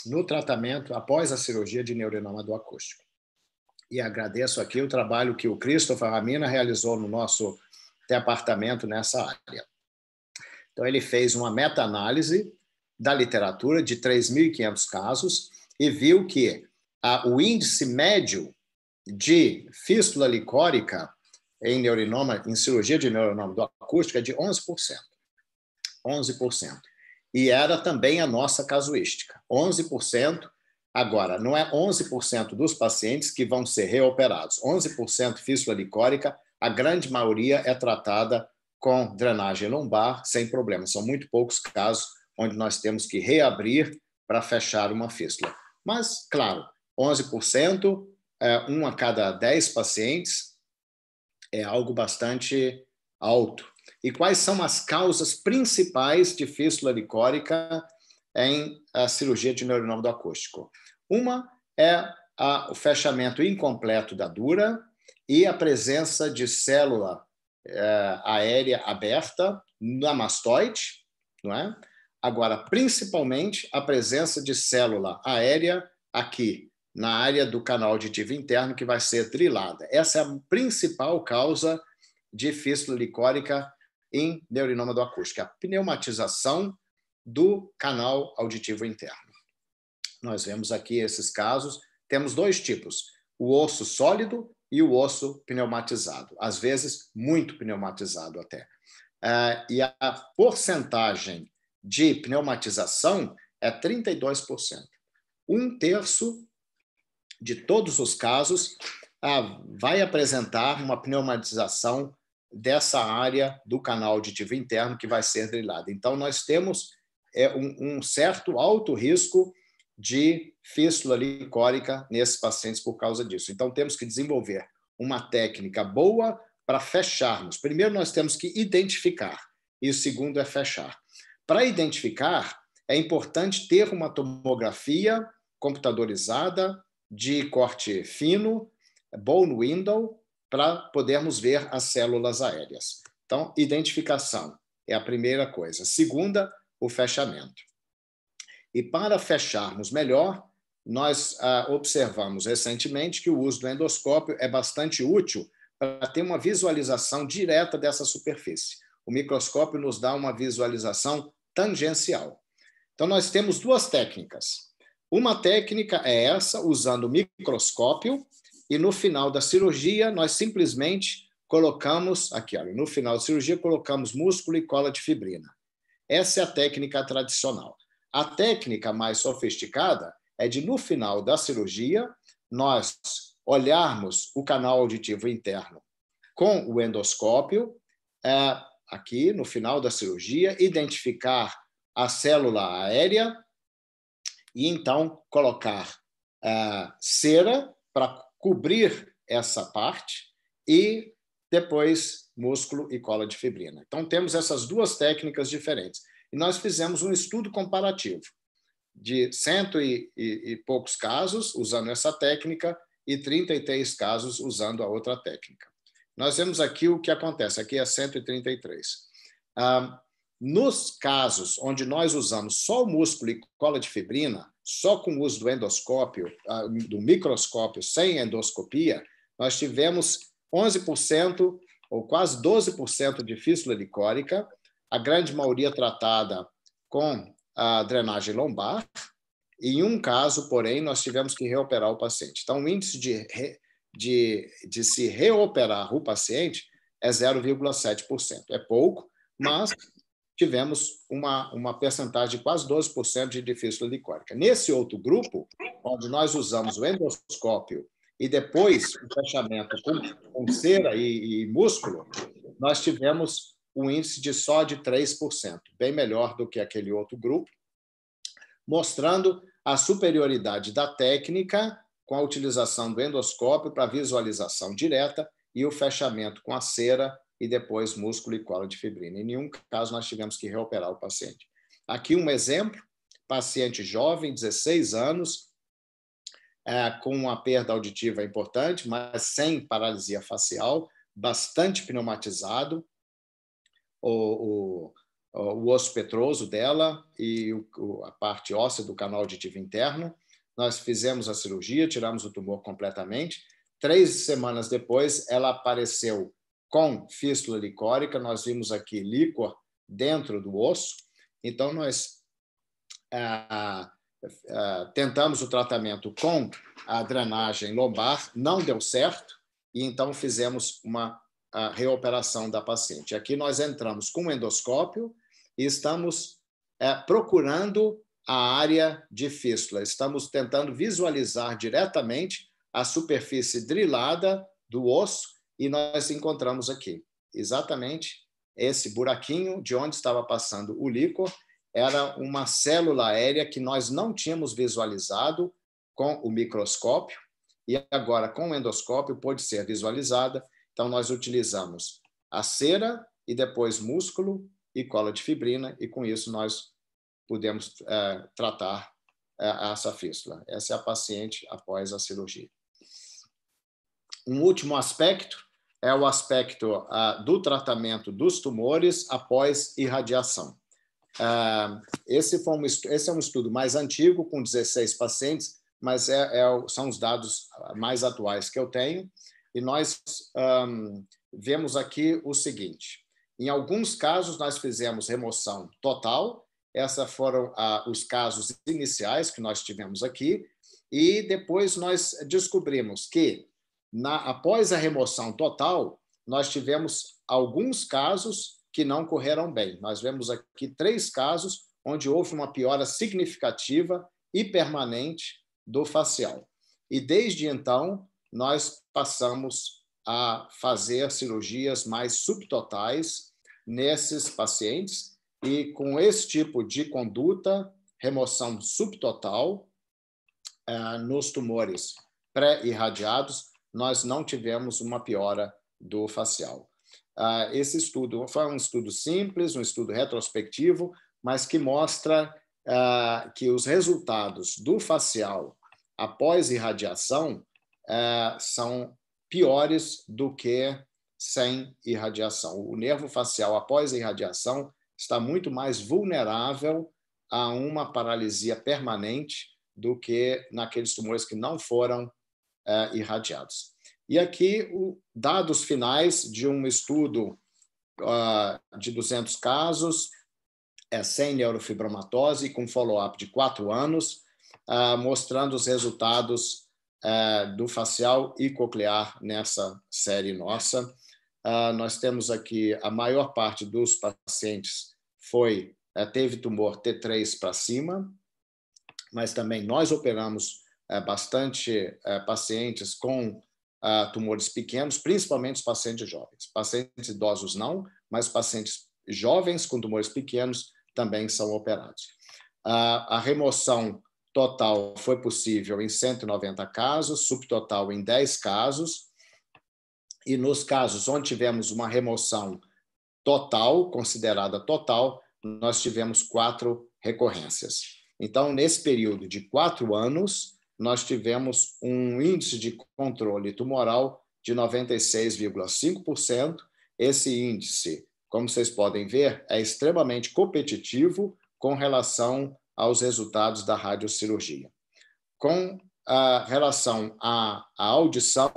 no tratamento após a cirurgia de neurinoma do acústico. E agradeço aqui o trabalho que o Christopher Ramina realizou no nosso departamento nessa área. Então, ele fez uma meta-análise da literatura de 3.500 casos e viu que ah, o índice médio de fístula licórica em neurinoma, em cirurgia de neurinoma do acústico é de 11%. 11% e era também a nossa casuística. 11%, agora, não é 11% dos pacientes que vão ser reoperados. 11% fístula licórica, a grande maioria é tratada com drenagem lombar, sem problema. São muito poucos casos onde nós temos que reabrir para fechar uma fístula. Mas, claro, 11%, é, um a cada 10 pacientes, é algo bastante alto e quais são as causas principais de fístula licórica em eh, cirurgia de do acústico. Uma é a, o fechamento incompleto da dura e a presença de célula é, aérea aberta na mastoide, não é? Agora, principalmente a presença de célula aérea aqui na área do canal auditivo interno que vai ser drilada. Essa é a principal causa de fístula licórica em neurinoma do acústico, é a pneumatização do canal auditivo interno. Nós vemos aqui esses casos, temos dois tipos, o osso sólido e o osso pneumatizado, às vezes muito pneumatizado até. Uh, e a porcentagem de pneumatização é 32%. Um terço de todos os casos uh, vai apresentar uma pneumatização dessa área do canal auditivo interno que vai ser drilada. Então, nós temos é, um, um certo alto risco de fístula licórica nesses pacientes por causa disso. Então, temos que desenvolver uma técnica boa para fecharmos. Primeiro, nós temos que identificar, e o segundo é fechar. Para identificar, é importante ter uma tomografia computadorizada de corte fino, bone window, para podermos ver as células aéreas. Então, identificação é a primeira coisa. Segunda, o fechamento. E para fecharmos melhor, nós ah, observamos recentemente que o uso do endoscópio é bastante útil para ter uma visualização direta dessa superfície. O microscópio nos dá uma visualização tangencial. Então, nós temos duas técnicas. Uma técnica é essa, usando o microscópio, e no final da cirurgia nós simplesmente colocamos, aqui olha, no final da cirurgia colocamos músculo e cola de fibrina. Essa é a técnica tradicional. A técnica mais sofisticada é de, no final da cirurgia, nós olharmos o canal auditivo interno com o endoscópio, é, aqui no final da cirurgia, identificar a célula aérea e então colocar é, cera para cobrir essa parte e depois músculo e cola de fibrina. Então temos essas duas técnicas diferentes. E nós fizemos um estudo comparativo de cento e, e, e poucos casos usando essa técnica e 33 casos usando a outra técnica. Nós vemos aqui o que acontece, aqui é 133. Ah, nos casos onde nós usamos só o músculo e cola de fibrina, só com o uso do endoscópio, ah, do microscópio sem endoscopia, nós tivemos 11% ou quase 12% de fístula licórica, a grande maioria tratada com a drenagem lombar. Em um caso, porém, nós tivemos que reoperar o paciente. Então, o índice de, de, de se reoperar o paciente é 0,7%. É pouco, mas tivemos uma, uma percentagem de quase 12% de difícil licórica. Nesse outro grupo, onde nós usamos o endoscópio e depois o fechamento com, com cera e, e, músculo, nós tivemos um índice de só de 3%, bem melhor do que aquele outro grupo, mostrando a superioridade da técnica com a utilização do endoscópio para visualização direta e o fechamento com a cera e depois músculo e cola de fibrina. Em nenhum caso nós tivemos que reoperar o paciente. Aqui um exemplo, paciente jovem, 16 anos, é, com uma perda auditiva importante, mas sem paralisia facial, bastante pneumatizado, o, o, o osso petroso dela e o, a parte óssea do canal auditivo interno. Nós fizemos a cirurgia, tiramos o tumor completamente. Três semanas depois, ela apareceu com fístula licórica, nós vimos aqui líquor dentro do osso, então nós ah, ah, ah, tentamos o tratamento com a drenagem lombar, não deu certo, e então fizemos uma reoperação da paciente. Aqui nós entramos com o endoscópio e estamos é, procurando a área de fístula, estamos tentando visualizar diretamente a superfície drilada do osso e nós encontramos aqui exatamente esse buraquinho de onde estava passando o líquor era uma célula aérea que nós não tínhamos visualizado com o microscópio e agora com o endoscópio pode ser visualizada. Então nós utilizamos a cera e depois músculo e cola de fibrina e com isso nós podemos é, tratar é, essa fístula. Essa é a paciente após a cirurgia. Um último aspecto é o aspecto uh, do tratamento dos tumores após irradiação. Uh, esse, foi um, esse é um estudo mais antigo, com 16 pacientes, mas é, é, são os dados mais atuais que eu tenho. E nós um, vemos aqui o seguinte: em alguns casos, nós fizemos remoção total, esses foram ah, os casos iniciais que nós tivemos aqui, e depois nós descobrimos que na, após a remoção total, nós tivemos alguns casos que não correram bem. Nós vemos aqui três casos onde houve uma piora significativa e permanente do facial. E desde então, nós passamos a fazer cirurgias mais subtotais nesses pacientes e com esse tipo de conduta, remoção subtotal eh, nos tumores pré-irradiados, nós não tivemos uma piora do facial. Uh, esse estudo foi um estudo simples, um estudo retrospectivo, mas que mostra uh, que os resultados do facial após irradiação uh, são piores do que sem irradiação. O nervo facial após irradiação está muito mais vulnerável a uma paralisia permanente do que naqueles tumores que não foram uh, irradiados. E aqui, o, dados finais de um estudo uh, de 200 casos, é, sem neurofibromatose, com follow-up de quatro anos, uh, mostrando os resultados é, do facial e coclear nessa série nossa. Ah, nós temos aqui a maior parte dos pacientes foi é, teve tumor T3 para cima, mas também nós operamos é, bastante é, pacientes com ah, tumores pequenos, principalmente os pacientes jovens. Pacientes idosos não, mas pacientes jovens com tumores pequenos também são operados. Ah, a remoção total foi possível em 190 casos, subtotal em 10 casos, e nos casos onde tivemos uma remoção total, considerada total, nós tivemos quatro recorrências. Então, nesse período de quatro anos, nós tivemos um índice de controle tumoral de 96,5%. Esse índice, como vocês podem ver, é extremamente competitivo com relação aos resultados da radiocirurgia. Com a relação à, audição,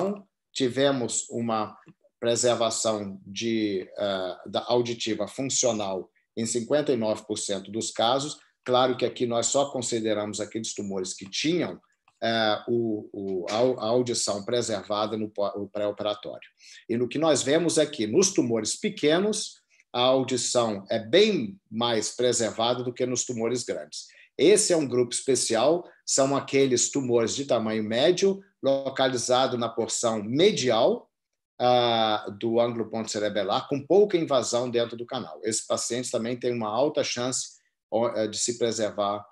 tivemos uma preservação de, uh, da auditiva funcional em 59% dos casos. Claro que aqui nós só consideramos aqueles tumores que tinham é, a, a audição preservada no pré-operatório. E no que nós vemos é que nos tumores pequenos, a audição é bem mais preservada do que nos tumores grandes. Esse é um grupo especial, são aqueles tumores de tamanho médio, localizado na porção medial uh, do ângulo ponto cerebelar, com pouca invasão dentro do canal. Esses pacientes também têm uma alta chance de se preservar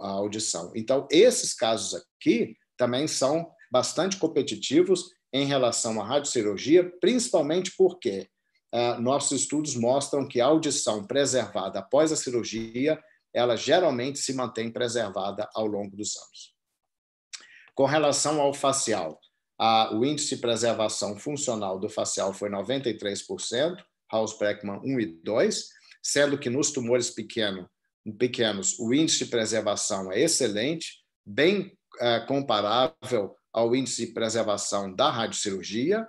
a audição. Então, esses casos aqui também são bastante competitivos em relação à radiocirurgia, principalmente porque uh, nossos estudos mostram que a audição preservada após a cirurgia, ela geralmente se mantém preservada ao longo dos anos. Com relação ao facial, o índice de preservação funcional do facial foi 93%, house beckmann 1 e 2, sendo que nos tumores pequenos pequenos, o índice de preservação é excelente, bem é, comparável ao índice de preservação da radiocirurgia.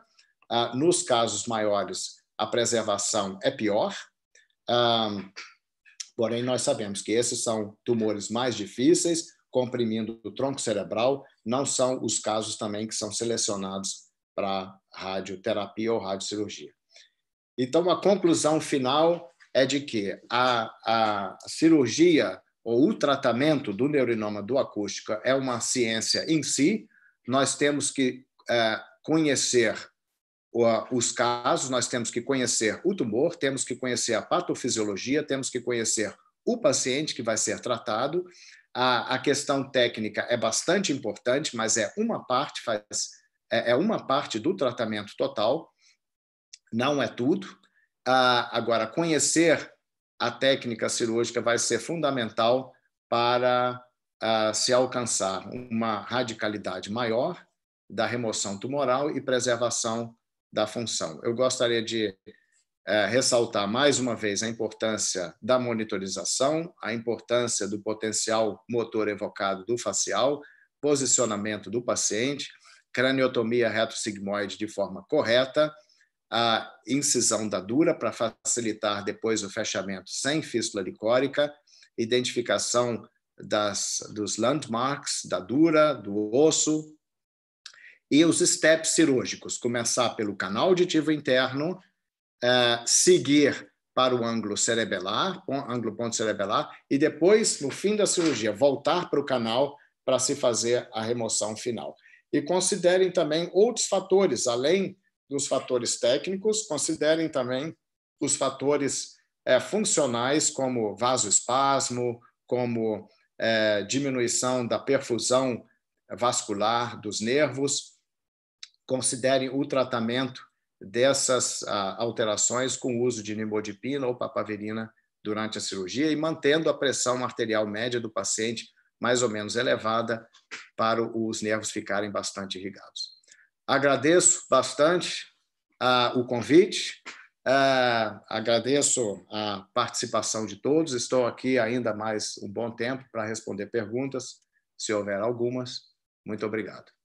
Ah, nos casos maiores, a preservação é pior. Ah, porém, nós sabemos que esses são tumores mais difíceis, comprimindo o tronco cerebral, não são os casos também que são selecionados para radioterapia ou radiocirurgia. Então, a conclusão final é de que a, a cirurgia ou o tratamento do neurinoma acústica é uma ciência em si, nós temos que é, conhecer os casos, nós temos que conhecer o tumor, temos que conhecer a patofisiologia, temos que conhecer o paciente que vai ser tratado. A, a questão técnica é bastante importante, mas é uma parte, faz, é, é uma parte do tratamento total, não é tudo. Ah, agora, conhecer a técnica cirúrgica vai ser fundamental para ah, se alcançar uma radicalidade maior da remoção tumoral e preservação da função. Eu gostaria de é, ressaltar mais uma vez a importância da monitorização, a importância do potencial motor evocado do facial, posicionamento do paciente, craniotomia retossigmoide de forma correta a incisão da dura para facilitar depois o fechamento sem fístula licórica, identificação das, dos landmarks da dura, do osso, e os steps cirúrgicos, começar pelo canal auditivo interno, é, seguir para o ângulo cerebelar, ângulo ponto cerebelar, e depois, no fim da cirurgia, voltar para o canal para se fazer a remoção final. E considerem também outros fatores, além dos fatores técnicos, considerem também os fatores é, funcionais, como vasoespasmo, como é, diminuição da perfusão vascular dos nervos, considerem o tratamento dessas alterações com o uso de nimodipina ou papaverina durante a cirurgia e mantendo a pressão arterial média do paciente mais ou menos elevada para os nervos ficarem bastante irrigados agradeço bastante uh, o convite, uh, agradeço a participação de todos. Estou aqui ainda mais um bom tempo para responder perguntas, se houver algumas. Muito obrigado.